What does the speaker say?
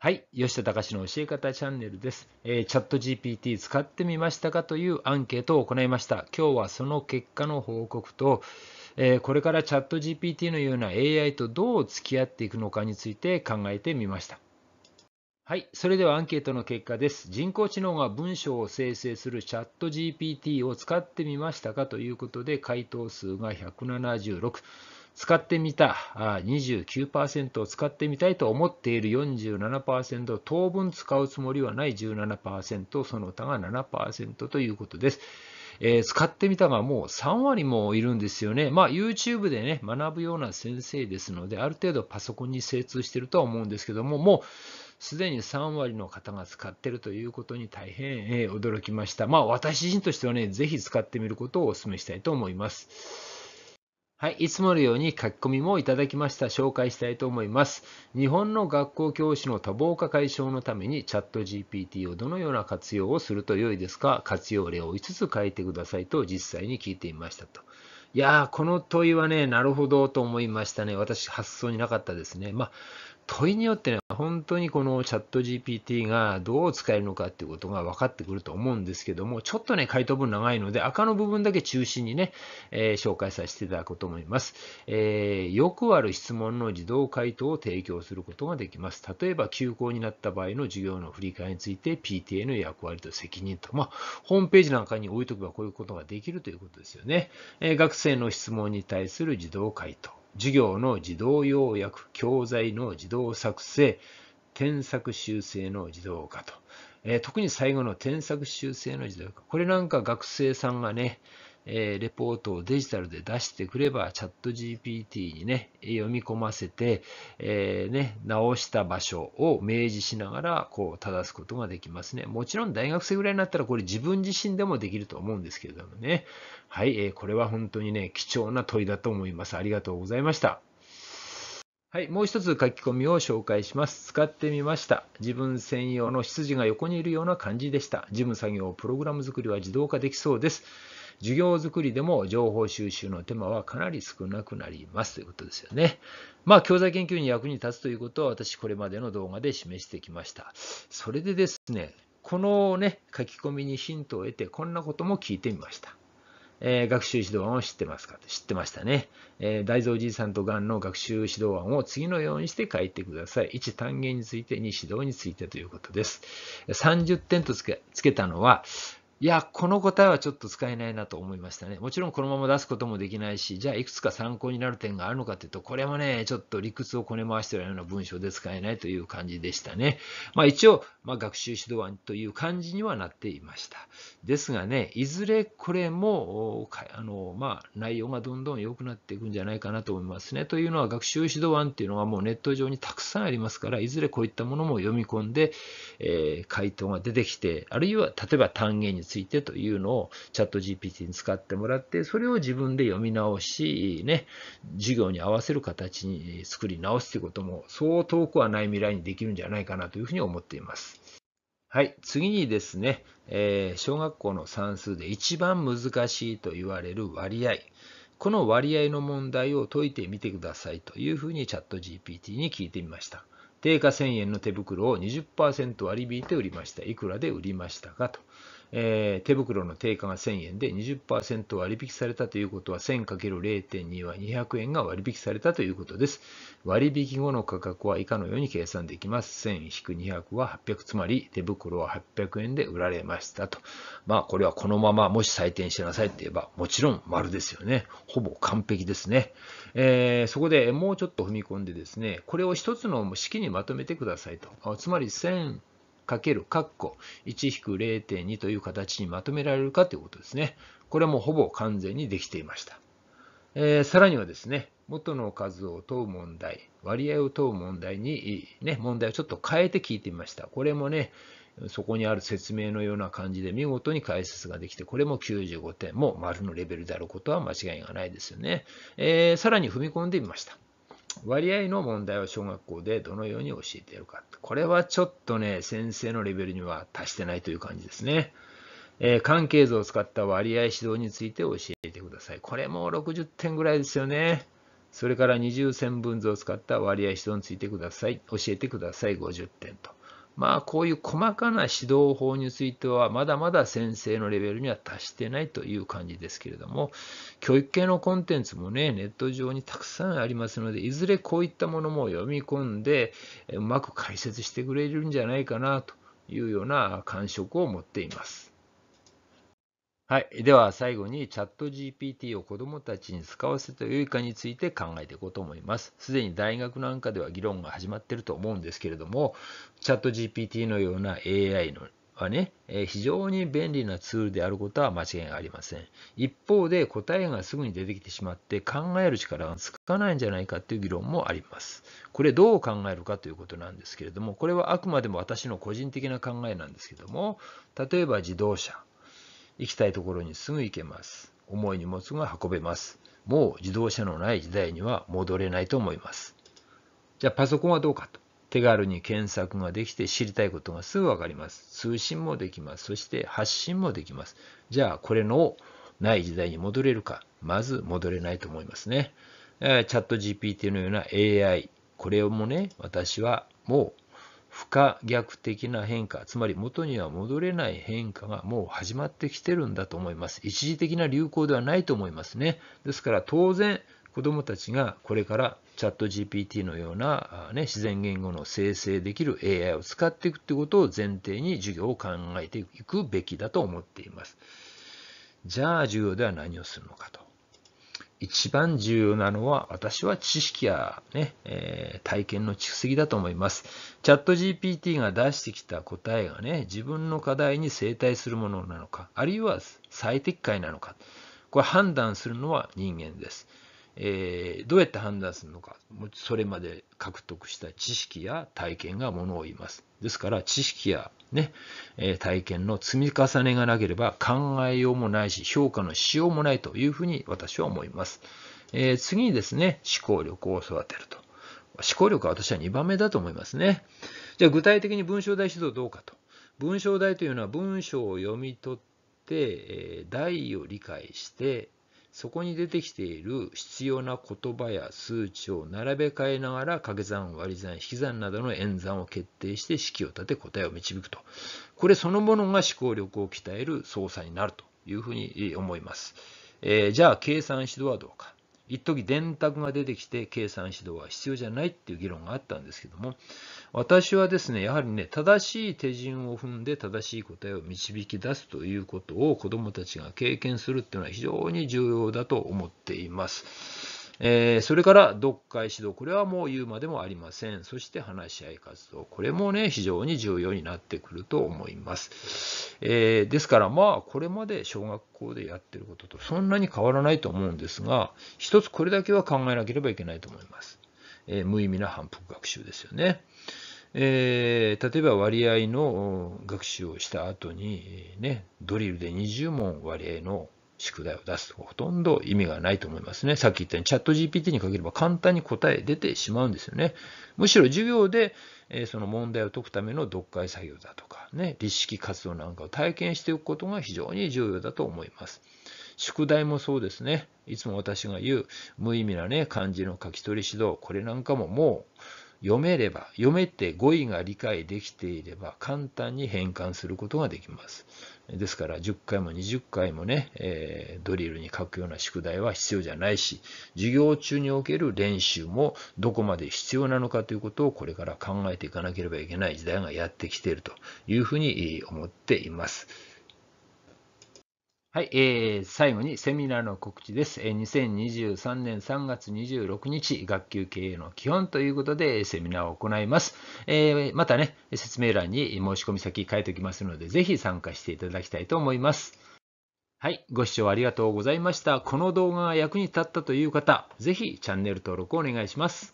はい。吉田隆の教え方チャンネルです、えー、チャット GPT 使ってみましたかというアンケートを行いました。今日はその結果の報告と、えー、これからチャット GPT のような AI とどう付き合っていくのかについて考えてみました。はい。それではアンケートの結果です。人工知能が文章を生成するチャット GPT を使ってみましたかということで、回答数が176。使ってみた、29%を使ってみたいと思っている47%、当分使うつもりはない17%、その他が7%ということです。えー、使ってみたがもう3割もいるんですよね。まあ YouTube でね、学ぶような先生ですので、ある程度パソコンに精通してるとは思うんですけども、もうすでに3割の方が使ってるということに大変、えー、驚きました。まあ私自身としてはね、ぜひ使ってみることをお勧めしたいと思います。はい、いつものように書き込みもいただきました。紹介したいと思います。日本の学校教師の多忙化解消のためにチャット GPT をどのような活用をすると良いですか活用例を5つ書いてくださいと実際に聞いていましたと。いやー、この問いはね、なるほどと思いましたね。私、発想になかったですね。まあ、問いによってね、本当にこのチャット GPT がどう使えるのかっていうことが分かってくると思うんですけども、ちょっとね、回答文長いので、赤の部分だけ中心にね、えー、紹介させていただこうと思います、えー、よくある質問の自動回答を提供することができます。例えば、休校になった場合の授業の振り返りについて、PTA の役割と責任と、まあ、ホームページなんかに置いとけばこういうことができるということですよね。えー、学生の質問に対する自動回答。授業の自動要約、教材の自動作成、添削修正の自動化と。えー、特に最後の添削修正の自動化。これなんか学生さんがね、えー、レポートをデジタルで出してくれば、チャット GPT にね、読み込ませて、えー、ね、直した場所を明示しながら、こう、正すことができますね。もちろん大学生ぐらいになったら、これ自分自身でもできると思うんですけれどもね。はい、えー、これは本当にね、貴重な問いだと思います。ありがとうございました。はい、もう一つ書き込みを紹介します。使ってみました。自分専用の執事が横にいるような感じでした。事務作業、プログラム作りは自動化できそうです。授業作りでも情報収集の手間はかなり少なくなりますということですよね。まあ、教材研究に役に立つということは私これまでの動画で示してきました。それでですね、このね、書き込みにヒントを得て、こんなことも聞いてみました。えー、学習指導案を知ってますか知ってましたね。えー、大蔵じいさんとがんの学習指導案を次のようにして書いてください。1、単元について、2、指導についてということです。30点とつけつけたのは、いや、この答えはちょっと使えないなと思いましたね。もちろんこのまま出すこともできないし、じゃあいくつか参考になる点があるのかというと、これもね、ちょっと理屈をこね回してるような文章で使えないという感じでしたね。まあ一応、まあ、学習指導案という感じにはなっていました。ですがね、いずれこれも、あのまあ、内容がどんどん良くなっていくんじゃないかなと思いますね。というのは学習指導案っていうのはもうネット上にたくさんありますから、いずれこういったものも読み込んで、えー、回答が出てきて、あるいは例えば単元についてというのをチャット GPT に使ってもらって、それを自分で読み直し、ね、授業に合わせる形に作り直すということも、そう遠くはない未来にできるんじゃないかなというふうに思っています。はい、次にですね、えー、小学校の算数で一番難しいと言われる割合。この割合の問題を解いてみてくださいというふうにチャット GPT に聞いてみました。定価1000円の手袋を20%割り引いて売りました。いくらで売りましたかと。えー、手袋の定価が1000円で20%割引されたということは 1000×0.2 は200円が割引されたということです。割引後の価格は以下のように計算できます。1000-200は800、つまり手袋は800円で売られましたと。まあこれはこのままもし採点してなさいって言えばもちろん丸ですよね。ほぼ完璧ですね。えー、そこでもうちょっと踏み込んでですね、これを一つの式にまとめてくださいと。つまり1000かける括弧1-0.2という形にまとめられるかということですね。これもほぼ完全にできていました。えー、さらにはですね、元の数を問う問題、割合を問う問題に、ね、問題をちょっと変えて聞いてみました。これもね、そこにある説明のような感じで見事に解説ができて、これも95点も丸のレベルであることは間違いがないですよね。えー、さらに踏み込んでみました。割合の問題を小学校でどのように教えているか。これはちょっとね、先生のレベルには達してないという感じですね。えー、関係図を使った割合指導について教えてください。これも60点ぐらいですよね。それから二重線分図を使った割合指導についてください。教えてください。50点と。まあ、こういう細かな指導法については、まだまだ先生のレベルには達してないという感じですけれども、教育系のコンテンツもね、ネット上にたくさんありますので、いずれこういったものも読み込んで、うまく解説してくれるんじゃないかなというような感触を持っています。はい。では最後にチャット GPT を子供たちに使わせてよいかについて考えていこうと思います。すでに大学なんかでは議論が始まっていると思うんですけれども、チャット GPT のような AI のはね、非常に便利なツールであることは間違いありません。一方で答えがすぐに出てきてしまって考える力がつかないんじゃないかという議論もあります。これどう考えるかということなんですけれども、これはあくまでも私の個人的な考えなんですけども、例えば自動車。行きたいところにすぐ行けます。重い荷物が運べます。もう自動車のない時代には戻れないと思います。じゃあパソコンはどうかと。手軽に検索ができて知りたいことがすぐ分かります。通信もできます。そして発信もできます。じゃあこれのない時代に戻れるか。まず戻れないと思いますね。えチャット GPT のような AI。これもね、私はもう不可逆的な変化、つまり元には戻れない変化がもう始まってきてるんだと思います。一時的な流行ではないと思いますね。ですから当然、子どもたちがこれからチャット GPT のような、ね、自然言語の生成できる AI を使っていくということを前提に授業を考えていくべきだと思っています。じゃあ授業では何をするのかと。一番重要なのは、私は知識やね、えー、体験の蓄積だと思います。チャット GPT が出してきた答えがね、自分の課題に正対するものなのか、あるいは最適解なのか、これ判断するのは人間です。えー、どうやって判断するのか、それまで獲得した知識や体験がものを言います。ですから、知識やね、え体験の積み重ねがなければ考えようもないし、評価のしようもないというふうに私は思います。え次にですね、思考力を育てると。思考力は私は2番目だと思いますね。じゃあ具体的に文章題指導どうかと。文章題というのは文章を読み取って、え題を理解して、そこに出てきている必要な言葉や数値を並べ替えながら掛け算割り算引き算などの演算を決定して式を立て答えを導くとこれそのものが思考力を鍛える操作になるというふうに思います、えー、じゃあ計算指導はどうか一時電卓が出てきて計算指導は必要じゃないっていう議論があったんですけども、私はですね、やはりね、正しい手順を踏んで正しい答えを導き出すということを子どもたちが経験するっていうのは非常に重要だと思っています。えー、それから読解指導、これはもう言うまでもありません。そして話し合い活動、これもね、非常に重要になってくると思います。えー、ですからまあ、これまで小学校でやってることとそんなに変わらないと思うんですが、一つこれだけは考えなければいけないと思います。えー、無意味な反復学習ですよね。えー、例えば割合の学習をした後に、ね、ドリルで20問割合の宿題を出すとほとんど意味がないと思いますね。さっき言ったようにチャット GPT にかければ簡単に答え出てしまうんですよね。むしろ授業で、えその問題を解くための読解作業だとか、ね、立式活動なんかを体験しておくことが非常に重要だと思います。宿題もそうですね。いつも私が言う無意味なね、漢字の書き取り指導、これなんかももう、読めれば、読めて語彙が理解できていれば、簡単に変換することができます。ですから、10回も20回もね、えー、ドリルに書くような宿題は必要じゃないし、授業中における練習もどこまで必要なのかということをこれから考えていかなければいけない時代がやってきているというふうに思っています。はい、えー、最後にセミナーの告知です。えー、2023年3月26日、学級経営の基本ということで、セミナーを行います。えー、またね、説明欄に申し込み先書いておきますので、ぜひ参加していただきたいと思います。はい、ご視聴ありがとうございました。この動画が役に立ったという方、ぜひチャンネル登録をお願いします。